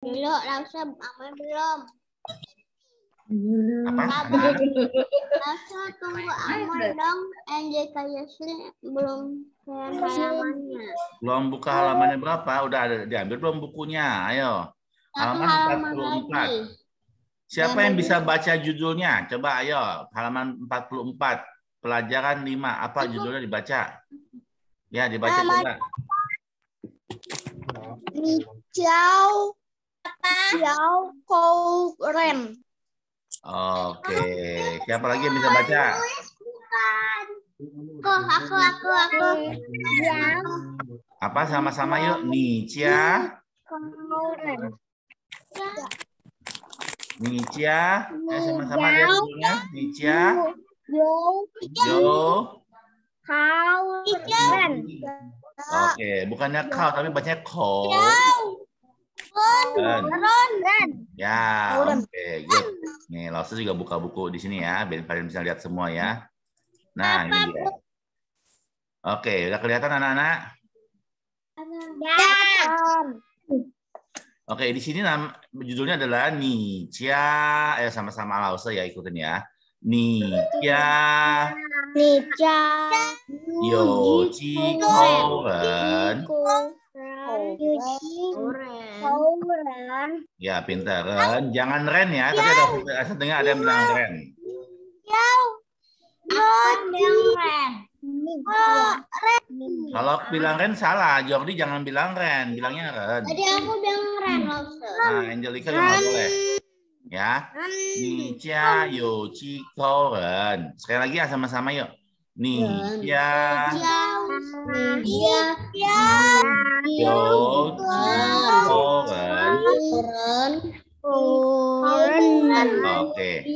Belum, Lausa mama belum. Apa? tunggu Amal dong. NJK Yasmin belum Belum buka halamannya berapa? Udah ada diambil belum bukunya? Ayo. Halaman, 44. Siapa yang bisa baca judulnya? Coba ayo, halaman 44. Pelajaran 5. Apa judulnya dibaca? Ya, dibaca halaman. coba. Micau apa? Yao Kouren. Oke, okay. siapa lagi yang bisa baca? Aku, aku, aku, aku. Iya. Apa sama-sama yuk? Nicia. Kouren. Nicia, eh sama-sama lihat dulunya. Nicia. Yo. Yo. Kau. Oke, okay. bukannya kau tapi bacanya kau. Golden. Golden. Ya, oke, okay, iya. good. Nih, Lawson juga buka buku di sini ya, biar kalian bisa lihat semua ya. Nah, Apa, ini dia. Oke, okay, udah kelihatan anak-anak? Ya. Oke, okay, di sini nama, judulnya adalah Nicia. Eh, sama-sama Lawson ya, ikutin ya. Nicia. Nicia. Yo, Ji, Yo, kan? Oren. ren Ya, pinter. Ren. Eh, jangan ren ya, tapi ada eh, setengah ada yang bilang ren. Jauh. Oh, ren. Kalau bilang ren salah, Jordi jangan bilang ren, bilangnya ren. Tadi aku bilang ren, Nah, Angelica juga nggak boleh. Ya. Nica yo ciko ren. Sekali lagi ya sama-sama yuk. Nica. Nica. Koran. Koran. Oke.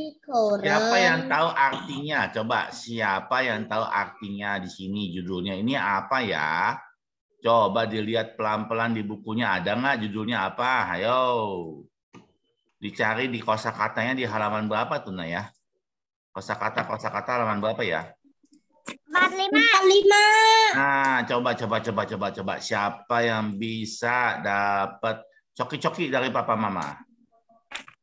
Siapa yang tahu artinya? Coba siapa yang tahu artinya di sini judulnya ini apa ya? Coba dilihat pelan-pelan di bukunya ada nggak judulnya apa? Ayo. Dicari di kosakatanya di halaman berapa tuh ya Kosakata kosakata halaman berapa ya? 45. Nah, coba coba coba coba coba siapa yang bisa dapat coki-coki dari papa mama?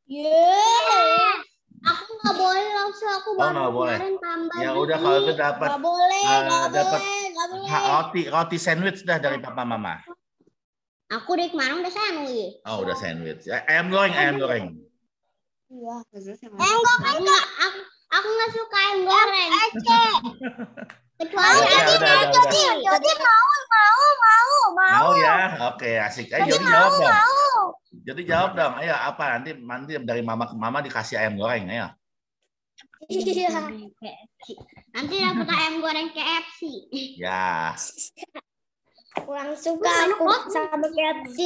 Yeah. Aku nggak boleh langsung aku oh, kemarin gak boleh. tambah. Ya udah kalau itu dapat nggak boleh, uh, eh, gak dapet boleh, gak roti roti sandwich dah dari papa mama. Aku dari kemarin udah sandwich. Oh, udah sandwich. Eh, ayam goreng, ayam goreng. Iya, enggak, enggak. Aku Aku nggak suka ayam goreng. Oke. Kecuali ada Jody, Jody mau, mau, mau, mau. Mau ya, oke asik. Eh, ayo Jody jawab dong. Mau. Jadi jawab dong. Ayo apa nanti nanti dari mama ke mama dikasih ayam goreng, ya? Iya. Nanti dapat ayam goreng KFC. Ya. Kurang suka aku sama KFC.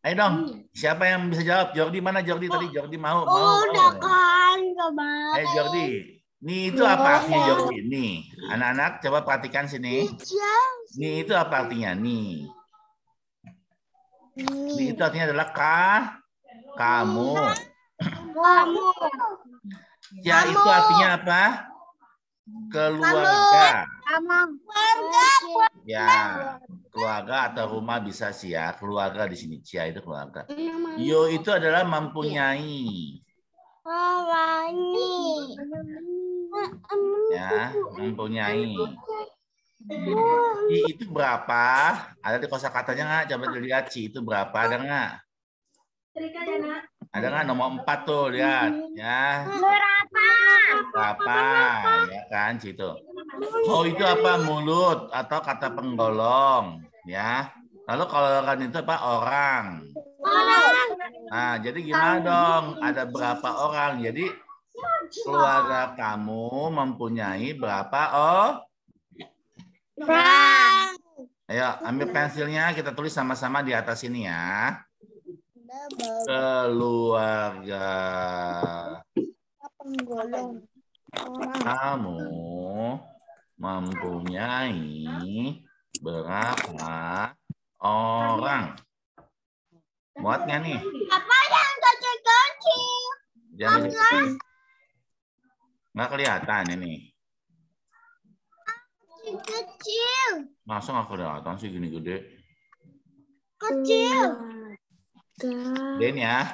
Ayo dong, hmm. siapa yang bisa jawab? Jordi mana Jordi oh, tadi? Jordi mau, mau. Oh, udah kan, kemarin. Ayo Jordi, ini itu apa artinya Jordi? Nih, anak-anak coba perhatikan sini. Ini itu apa artinya? Nih. Ini itu artinya adalah ka, kamu. Kamu. Ya kamu. itu artinya apa? Keluarga. Kamu. Keluarga. Ya keluarga atau rumah bisa sih ya keluarga di sini cia itu keluarga iya, yo itu adalah mempunyai wangi ya mempunyai I itu berapa? Ada di kosa katanya nggak? Coba dilihat ci itu berapa? Ada nggak? Ada nggak nomor empat tuh lihat ya. Berapa? Berapa? Ya kan situ itu oh itu apa? Mulut atau kata penggolong, ya. Lalu kalau kan itu apa? Orang. Orang. Nah, jadi gimana dong? Ada berapa orang? Jadi keluarga kamu mempunyai berapa oh? Orang. Ayo, ambil pensilnya kita tulis sama-sama di atas ini ya. Keluarga kamu mempunyai berapa orang? Muat nggak nih? Apa yang kecil-kecil? Nggak kelihatan ini. Kecil. Masa nggak kelihatan sih gini gede? Kecil. Den ya.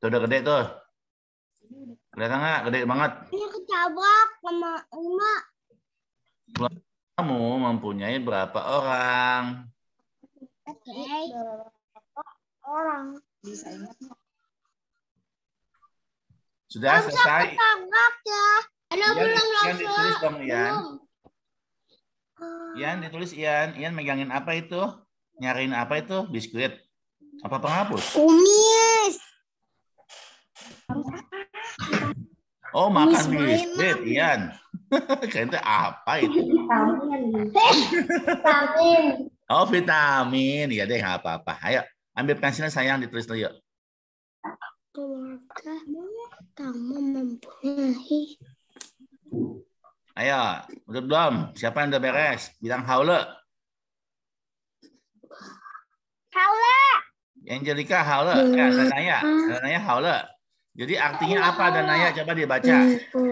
Tuh udah gede tuh. Kelihatan nggak? Gede banget. Ini iya, ketabrak sama emak. Kamu mempunyai berapa orang? Okay. Orang. Sudah Langsung selesai. Ketabrak ya. Halo, Ian, belum Ian ditulis dong Ian. Ian ditulis Ian. Ian megangin apa itu? Nyariin apa itu? Biskuit. Apa penghapus? Kumis. Oh, makan biskuit, Ian. Kayaknya apa itu? Vitamin. Oh, vitamin. Iya deh, nggak apa-apa. Ayo, ambil pensilnya sayang, ditulis dulu yuk. Keluarga kamu mempunyai. Ayo, udah belum? Siapa yang udah beres? Bilang haule. Haule. Angelica haule. Eh, nanya, nanya haule. Jadi artinya apa oh, Naya Coba dibaca. Gitu.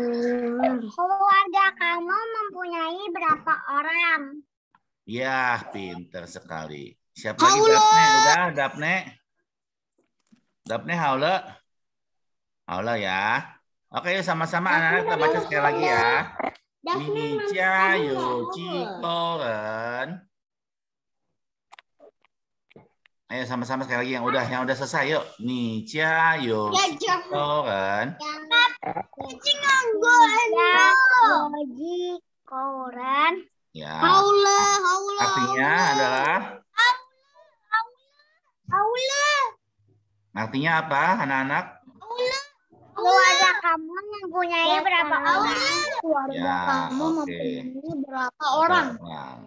Keluarga kamu mempunyai berapa orang? Ya, pinter sekali. Siapa lagi Dapne? Udah, Dapne. Dapne Haula. Haula ya. Oke, yuk sama-sama anak-anak kita baca sekali lagi ya. Dapne Nica, Ayo sama-sama sekali lagi yang udah yang udah selesai yuk. Ni cia yo. Ya, lagi koran. Ya. ya. Haula, haula. Artinya adalah Haula. Artinya apa, anak-anak? Haula. Keluarga kamu mempunyai ya, berapa orang? Keluarga ya, kamu okay. mempunyai berapa orang?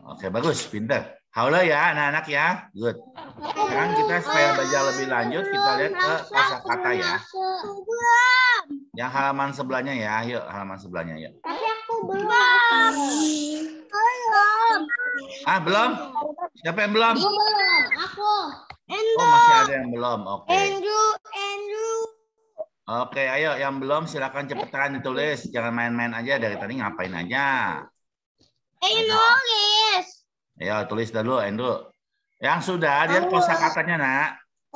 Oke, okay, bagus, pintar. Haula ya anak-anak ya. Good. Sekarang kita supaya belajar lebih lanjut kita lihat ke kata ya. Yang halaman sebelahnya ya. Yuk halaman sebelahnya yuk. Tapi aku belum. Belum. Ah belum? Siapa yang belum? Belum. Aku. Oh, Andrew. Oh masih ada yang belum. Oke. Okay. Andrew. Andrew. Oke, okay, ayo yang belum silakan cepetan ditulis. Jangan main-main aja dari tadi ngapain aja. Ayo nulis. Ya, tulis dulu Andrew. Yang sudah, dia oh. kosakatanya, Nak.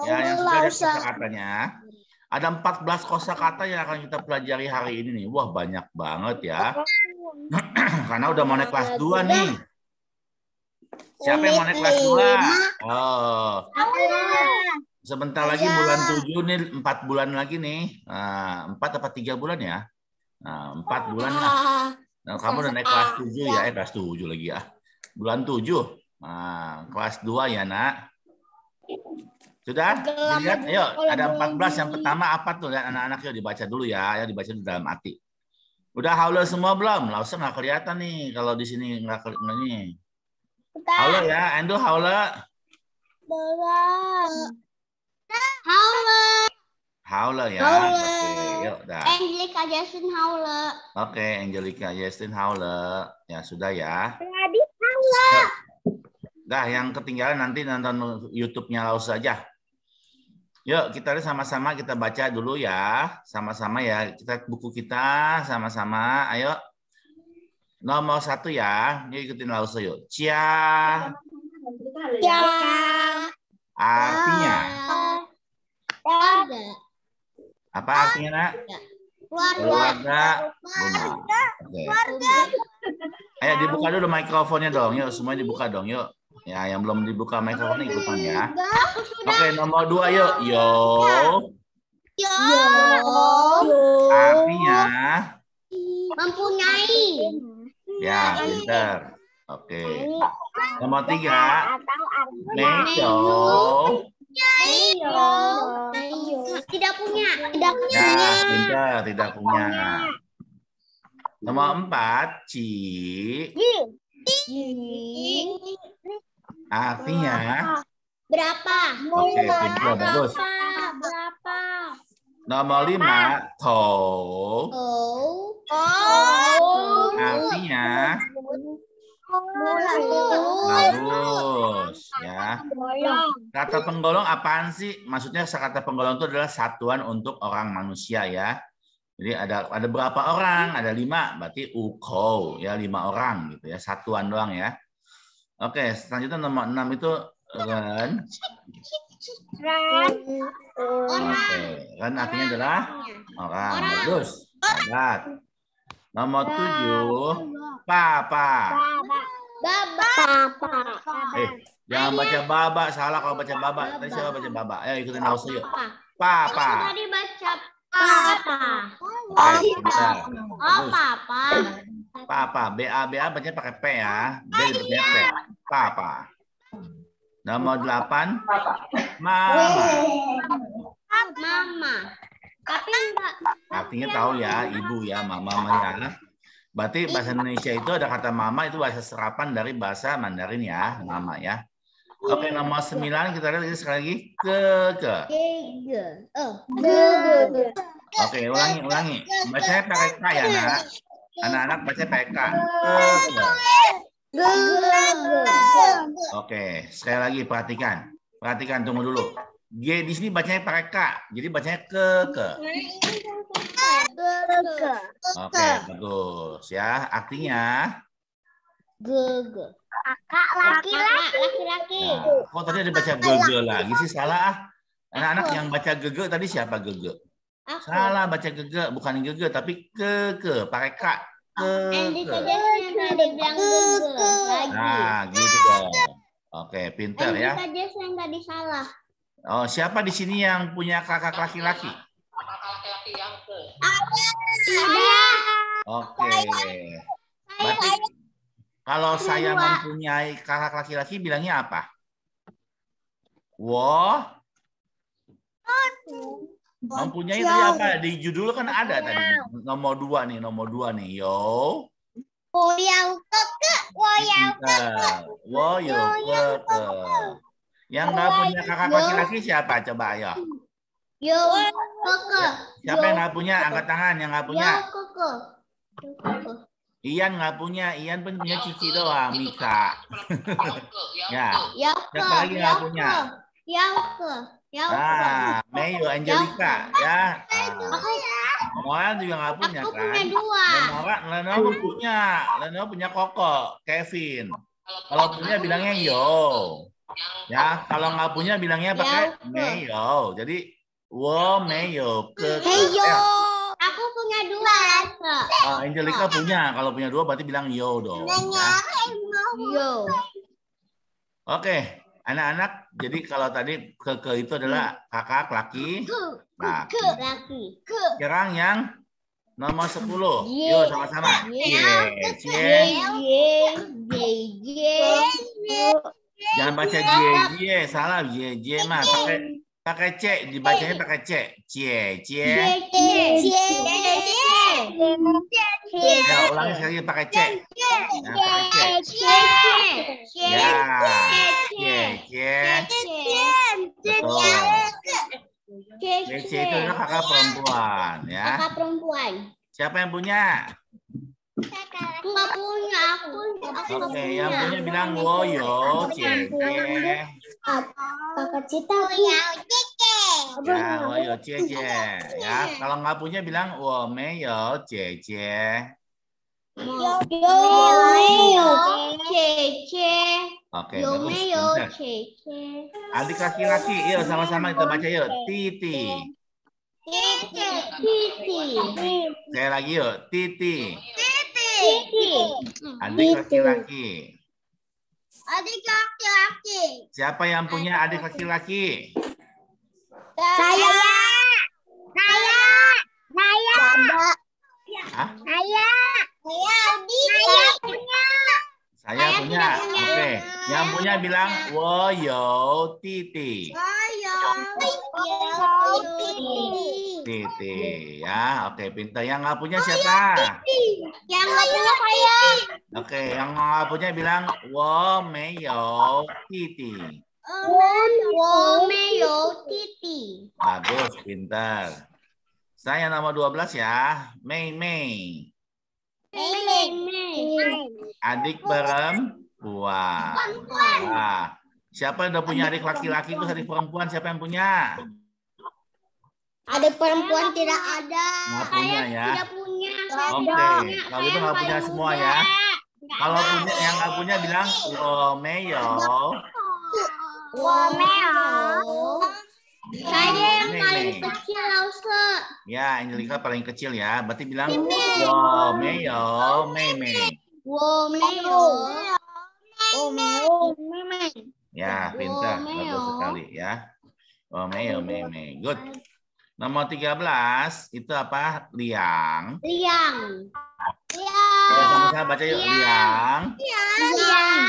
Ya, yang sudah dia kosakatanya. Ada 14 kosakata yang akan kita pelajari hari ini nih. Wah, banyak banget ya. Karena udah mau naik kelas 2 nih. Siapa yang mau naik kelas 2? Oh. Sebentar lagi bulan 7 nih, 4 bulan lagi nih. Nah, 4 atau 3 bulan ya? Nah, 4 bulan lah. Nah, kamu udah naik kelas 7 ya, eh kelas 7 lagi ya bulan tujuh, Nah, kelas dua ya, Nak. Sudah? Lihat, ayo, ada 14 yang pertama apa tuh? Lihat anak-anak yuk dibaca dulu ya, ya dibaca di dalam hati. Udah haula semua belum? Lausa nggak kelihatan nih kalau di sini nggak kelihatan nih. Haula ya, Endo haula. Belum. Haula. Haula ya. Haula. yuk, dah. Angelica Justin Haula. Oke, okay, Angelica Justin Haula. Ya sudah ya. Tadi Ya. Nah, yang ketinggalan nanti nonton YouTube-nya Laus saja. Yuk, kita sama-sama kita baca dulu ya. Sama-sama ya. Kita buku kita sama-sama. Ayo. Nomor satu ya. Yuk ikutin Laus yuk. Cia. Cia. Artinya. Keluarga. Apa artinya, Nak? Keluarga. Keluarga. Keluarga. Keluarga. Keluarga. Ayo dibuka dulu mikrofonnya dong. Yuk semua dibuka dong. Yuk. Ya yang belum dibuka mikrofonnya ikutan ya. Oke nomor dua yuk. Yo. Yo. Yo. Artinya. Mempunyai. Ya pinter. Oke. Nomor tiga. Meyo. Tidak punya. Tidak punya. Ya, tidak punya. Nomor hmm. empat, C. Artinya? Berapa? Oke, okay, bagus. Berapa? Nomor lima, to. Oh. Artinya? Bagus ya. Kata penggolong apaan sih? Maksudnya kata penggolong itu adalah satuan untuk orang manusia ya. Jadi ada ada berapa orang? Ada lima, berarti ukou ya lima orang gitu ya, satuan doang ya. Oke, selanjutnya nomor enam itu ren. Ren. Oke, ren artinya adalah orang. Bagus. Hebat. Nomor tujuh, papa. Baba. Papa. Eh, jangan baca baba, salah kalau baca baba. Tadi siapa baca baba? Eh ikutin Nausi yuk. Papa. Tadi baca Papa. Oh, iya. bisa. Oh, papa. Papa, BA BA bacanya pakai P ya. B ah, bacanya P. Papa. Nomor delapan. Mama. Mama. Tapi enggak. Artinya tahu ya, ibu ya, mama ya. Berarti bahasa Indonesia itu ada kata mama itu bahasa serapan dari bahasa Mandarin ya, mama ya. Oke, iya. nomor sembilan kita lihat sekali lagi. Ke ke. Ke ke. Oh. Ke ke. Oke, ulangi, ulangi. Baca pakai K ya, nak. Anak-anak baca Pakai K. Oke, sekali lagi perhatikan. Perhatikan, tunggu dulu. G di sini bacanya pakai K, jadi bacanya ke ke. Oke, bagus ya. Artinya Gege. Kakak laki-laki. Laki-laki. Nah, kok tadi ada baca gege lagi sih salah ah. Anak-anak yang baca gege tadi siapa gege? Aku. Salah baca gege, bukan gege tapi keke, pakai kak Ke, Nah, gitu dong. Oke, pinter ya. Oh, siapa di sini yang punya kakak laki-laki? Oke. Berarti kalau saya mempunyai kakak laki-laki bilangnya apa? Wo. Mempunyai tadi apa? Di judul kan ada tadi. Nomor dua nih, nomor dua nih. Yo. Woyang keke, woyang keke. Woyang keke. Yang nggak punya kakak laki-laki siapa? Coba ayo. Yo keke. Ya, siapa yang nggak punya? Angkat tangan yang nggak punya. Yo keke. Ian nggak punya, Ian pun punya ya, Cici doang, Mika. ya. ya. Siapa lagi nggak punya? Yang ke. Ya, nah, Mayu, ya, Angelika, ya. Aku, ah. Noel juga nggak punya aku kan? punya dua. Lenora, Lenora punya, Lenora punya Koko, Kevin. Kalau punya bilangnya yo. Ya, kalau nggak punya bilangnya ya, pakai Mayo. Jadi, wo Mayo ke. Mayo. Ya. Aku punya dua. Oh, Angelika nah. punya. Kalau punya dua berarti bilang yo dong. Ya. Yo. Oke, Anak-anak, jadi kalau tadi ke- itu adalah hmm. kakak laki, nah, hmm. laki. laki. Kirang yang nomor 10. Yuk sama-sama. Jangan baca ye, ye, salah ye, ye mah pakai Pakai C, dibacanya pakai C. c c c c c ulangi sekali c nah, pakai C. c c C. Ya. c c c c C itu adalah kakak perempuan ya. Kakak perempuan. Siapa yang punya? Enggak punya, aku. aku Oke, okay, yang punya bilang woyo, cie. Kakak Cita punya. Oh iya, ya, wo yo jie jie. Ya, kalau nggak punya bilang wo mei yo jie jie. Yo mei yo jie jie. Oke, yo mei yo jie jie. Adik laki-laki, yuk iya, sama-sama kita baca yuk. Titi. Titi. Titi. Saya lagi yuk. Titi. Titi. Adik laki-laki. Adik laki-laki. Siapa yang punya adik laki-laki? Saya. Saya. Saya. Saya. Saya. Saya. Saya punya. Saya, punya. Oke. Yang punya bilang woyo titi. Woyo titi. Titi ya. Oke, pintar. Yang nggak punya siapa? Yang nggak punya saya. Oke, yang nggak punya bilang wo titi. Romeo Titi. Bagus, pintar. Saya nama 12 ya. Mei Mei. Mei Mei. Adik perempuan. Wah. Siapa yang udah punya adik laki-laki itu adik perempuan? Siapa yang punya? Adik perempuan tidak ada. Nggak punya ya. Tidak punya. Oke. Okay. Kalau itu nggak punya semua ya. Kalau punya yang nggak punya bilang Romeo. Oh, yang paling kecil, Ya, Angelika paling kecil ya. Berarti bilang, Womeo, meo, meme. Wo meo, meme. Ya, pintar. Bagus sekali ya. Womeo, meo, meme. Good. Nomor 13, itu apa? Liang. Liang. Liang. Sama-sama baca yuk. Liang. Liang. Liang.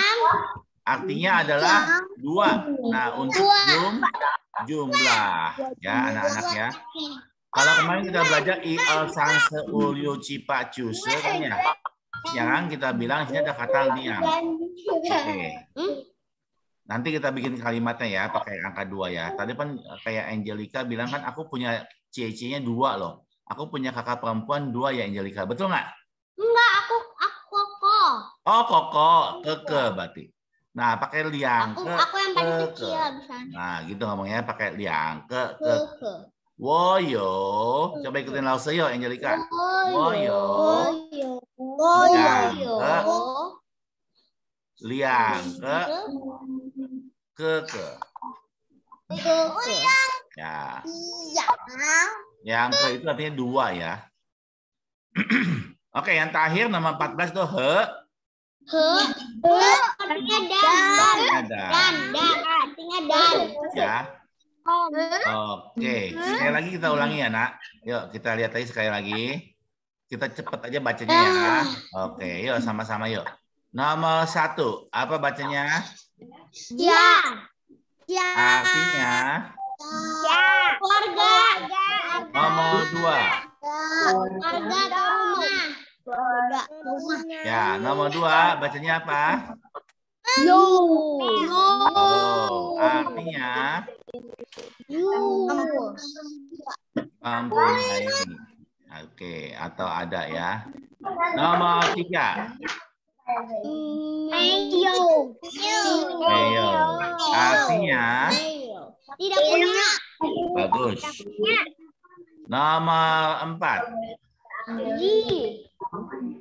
Artinya iya. adalah dua. Nah, untuk jum, jumlah. Ya, anak-anak ya. Kalau kemarin kita belajar il e, sang seul yu cipa kan ya? ya kan? kita bilang sini ada kata diam. Ya. Oke. Okay. Nanti kita bikin kalimatnya ya, pakai angka dua ya. Tadi kan eh, kayak Angelica bilang kan, aku punya CC-nya dua loh. Aku punya kakak perempuan dua ya, Angelica. Betul nggak? Enggak, aku, aku koko. Oh, koko. Keke berarti. Nah, pakai liang ke. Aku yang paling ke, kecil Nah, gitu ngomongnya pakai liang ke ke. ke. Woyo, coba ikutin yo Angelika. Woyo. Woyo. Woyo. Liang ke. Ke ke. Ya. Iya. Yang ke itu artinya dua ya. Oke, yang terakhir nama 14 tuh he he, he artinya dan, dan, dan, dan, artinya dan. Ya. Oke, sekali hmm. lagi kita ulangi ya nak. Yuk kita lihat lagi sekali lagi. Kita cepet aja bacanya ya. Ah. Oke, yuk sama-sama yuk. Nomor satu, apa bacanya? Ya. Ya. Artinya? Ya. Keluarga. Nomor dua. Keluarga rumah. Ya, nomor dua bacanya apa? No. No. Oh, artinya no. Ngembun Oke, atau ada ya. Nomor tiga. Ayo, ayo, Artinya tidak punya. Bagus. Nomor empat.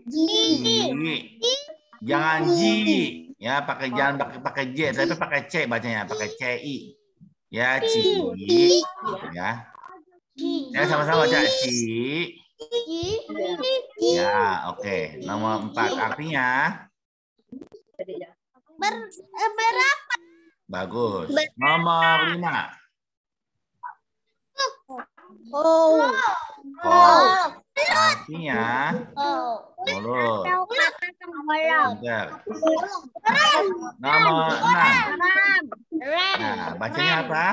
Ji. Jangan ji. Ya, pakai jangan pakai pakai J, tapi pakai C bacanya, pakai C I. Ya, ci. Ya. Ya, sama-sama baca ci. Ya, oke. Okay. Nomor empat artinya Ber, eh, berapa? Bagus. Nomor lima. Oh. oh. Artinya mulut. Benar. Nomor enam. Nah, bacanya apa?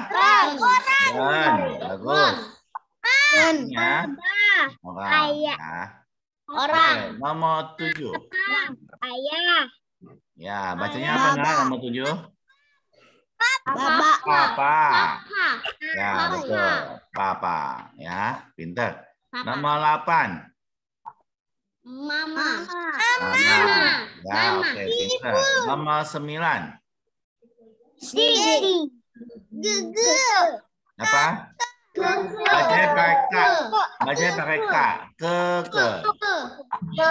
Ren. Bagus. Artinya orang. Ayah. Orang. Oke, tujuh. Ayah. Ya, bacanya apa nah, nomor tujuh? Papa. Papa. Ya, betul. Papa. Ya, pintar. Nama delapan Mama. Mama. Mama. Ya, Mama. okay, pintar. Nama 9. Siri. Gugu. Apa? Baca pakai K. Baca pakai K. Ke ke. Ke ke. Ya,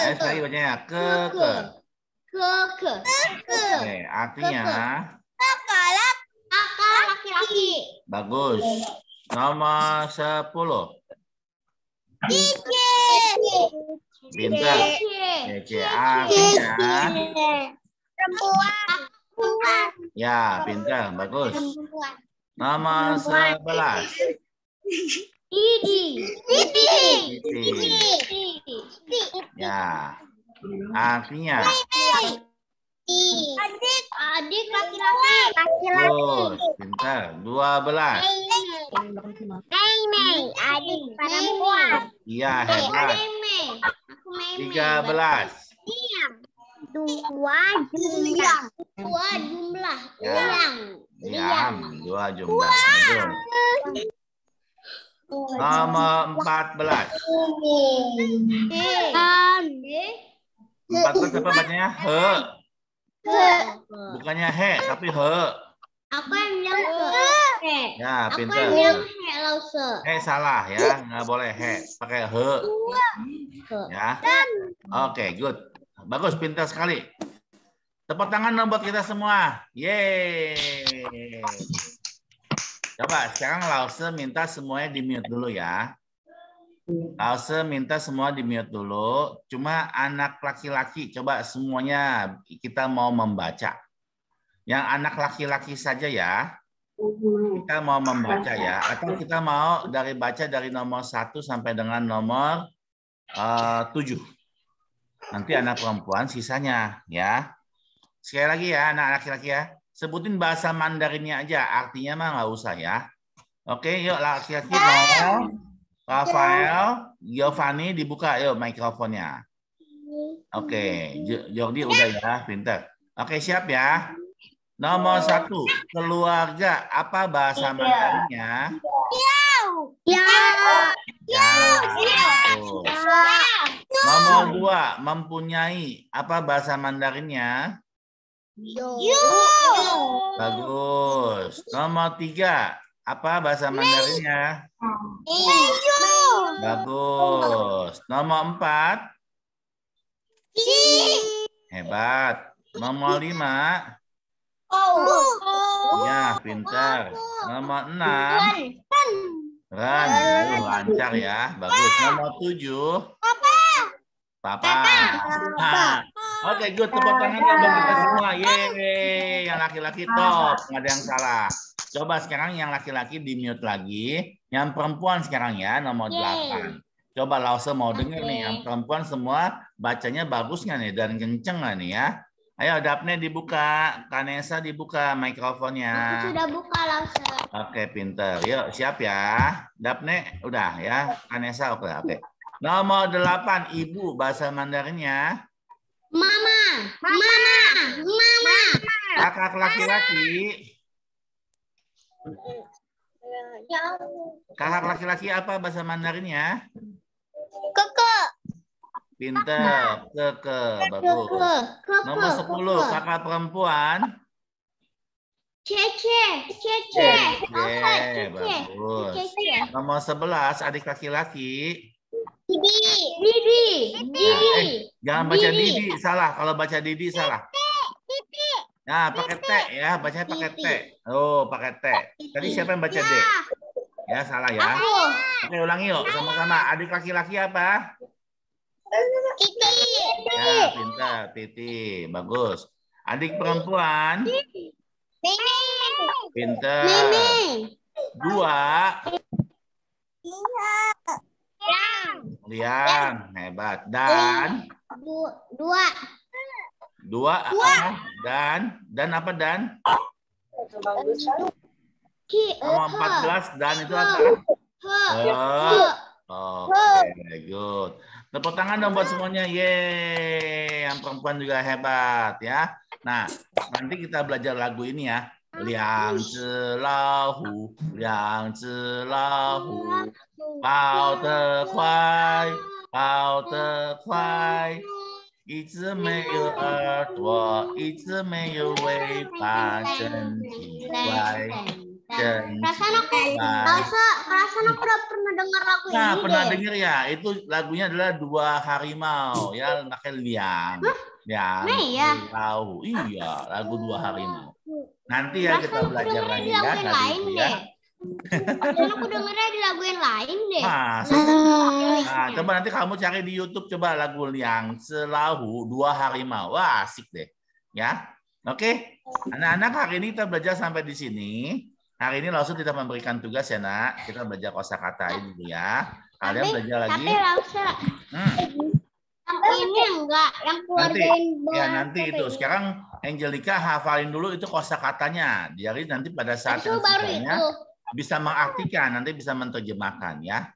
ayo eh, sekali bacanya. Ke ke. Ke ke. Oke, artinya. Kakak laki-laki. Bagus. Nama 10. Kiki. Bintang. Kiki. Artinya. Ya, bintang. Ya, bagus. Nama 11. Ya. Artinya. Adik, adik laki-laki. Laki-laki. Pintar. Dua belas. Mei, Mei. Adik perempuan. Iya, hebat. Tiga belas. Dua jumlah. Dua jumlah. Dua jumlah. Dua jumlah. Nomor empat belas. Empat belas apa bacanya? He. Bukannya he, tapi he. Aku yang bilang he. Ya, pintar. Ya, Aku yang bilang he, lause. He salah ya, nggak boleh he. Pakai he. Ya. Oke, okay, good. Bagus, pintar sekali. Tepuk tangan dong buat kita semua. Yeay. Coba sekarang lause minta semuanya di mute dulu ya. Alse minta semua di mute dulu. Cuma anak laki-laki, coba semuanya kita mau membaca. Yang anak laki-laki saja ya. Kita mau membaca ya. Atau kita mau dari baca dari nomor 1 sampai dengan nomor eh, uh, 7. Nanti anak perempuan sisanya ya. Sekali lagi ya anak laki-laki ya. Sebutin bahasa Mandarinnya aja. Artinya mah nggak usah ya. Oke, yuk laki-laki mau. Rafael, Giovanni dibuka yuk mikrofonnya. Oke, okay. Jordi udah ya, pinter. Oke, okay, siap ya. Nomor satu, keluarga. Apa bahasa iya. Mandarinnya? Nomor dua, mempunyai. Apa bahasa Mandarinnya? Yu. Bagus. Nomor tiga, apa bahasa Mandarinnya? Hijau. Bagus. Nomor empat? Ci. Hebat. Nomor lima? Oh. Ya, pintar. Nomor enam? Ran. Ran. lancar ya. Bagus. Nomor tujuh? Papa. Papa. Papa. Oke, okay, good. Tepuk tangan untuk kita semua. Yeay. Yang laki-laki top. Nggak ada yang salah. Coba sekarang yang laki-laki di mute lagi. Yang perempuan sekarang ya, nomor Yay. 8. Coba Lause mau okay. denger nih, yang perempuan semua bacanya bagus nggak nih? Dan kenceng nggak nih ya? Ayo Daphne dibuka, Kanesa dibuka mikrofonnya. Aku sudah buka langsung. Oke, pinter. Yuk, siap ya. Daphne udah ya. Kanesa oke, oke. Nomor delapan, Ibu bahasa Mandarinnya. Mama. Mama. Mama. Mama. Kakak laki-laki. Iya, ya kakak laki-laki apa bahasa Mandarinnya? Keke. pintar keke, bagus. Nomor 10, kakak perempuan. Cece, cece. Cece, bagus. Nomor 11, adik laki-laki. Didi. Didi. Ya, eh, Didi. eh, jangan baca Didi, salah. Kalau baca Didi, salah. Nah, pakai T ya, bacanya pakai T. Oh, pakai T. Tadi siapa yang baca D? Ya, ya salah ya. Oke, ulangi yuk sama-sama. Adik laki-laki apa? Titi. Ya, pintar, Titi. Bagus. Adik perempuan? Neneng. Pintar. Dua. Liang. Liang, hebat. Dan? Dua. Dua, Dua. Apa? dan dan apa dan? Sama belas dan itu apa? Oh. Oke, okay, good. Tepuk tangan dong buat semuanya. Yeay, yang perempuan juga hebat ya. Nah, nanti kita belajar lagu ini ya. Liang lahu Liang lahu Bao De Kuai, Bao De Kuai. 一直没有耳朵，一直没有尾巴，真奇怪，真奇怪。perasaan aku udah pernah dengar lagu ini. Nah, pernah ya? Itu lagunya adalah dua harimau ya, anaknya liang Ya. Iya. Tahu. Iya, lagu dua harimau. Nanti ya nah, kita belajar lagi ya. Lain Ya. ya aku dengernya di lagu yang lain deh. Masa? Nah, nah, coba nanti kamu cari di YouTube coba lagu yang selalu dua hari Wah, asik deh. Ya. Oke. Anak-anak hari ini kita belajar sampai di sini. Hari ini langsung kita memberikan tugas ya, Nak. Kita belajar kosakata ini ya. Kalian tapi, belajar lagi. Tapi langsung. Hmm. Ini enggak yang keluarin nanti, ya nanti itu. Ini. Sekarang Angelika hafalin dulu itu kosakatanya. Jadi nanti pada saat itu baru itu bisa mengartikan, nanti bisa menterjemahkan ya.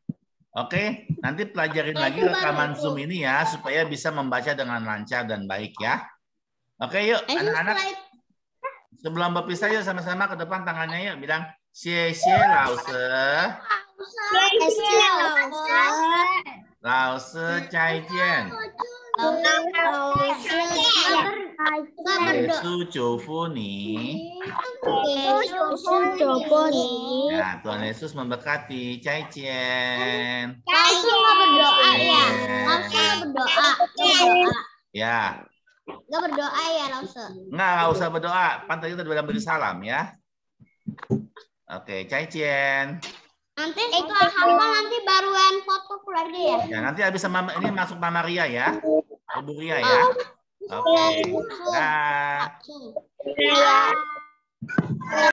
Oke, nanti pelajarin lagi rekaman Zoom ini ya supaya bisa membaca dengan lancar dan baik ya. Oke, yuk anak-anak. Sebelum berpisah yuk sama-sama ke depan tangannya yuk bilang xie xie lao se. Lao se, jian. Lao se, cai jian. Yesu Jovoni, nih. Yesu cufu nih. Nah, Tuhan Yesus memberkati. Cai Cien. Cai Cien ya, berdoa ya. Langsung berdoa. Berdoa. Ya. Nggak berdoa ya, langsung. Enggak, Nggak usah berdoa. Pantai itu udah beri salam ya. Oke, Cai Cien. Nanti itu apa nanti baruan foto keluarga ya. Ya, nanti habis sama ini masuk Mama Ria ya. Ibu Ria ya. Oh. Oke. Okay. Nah.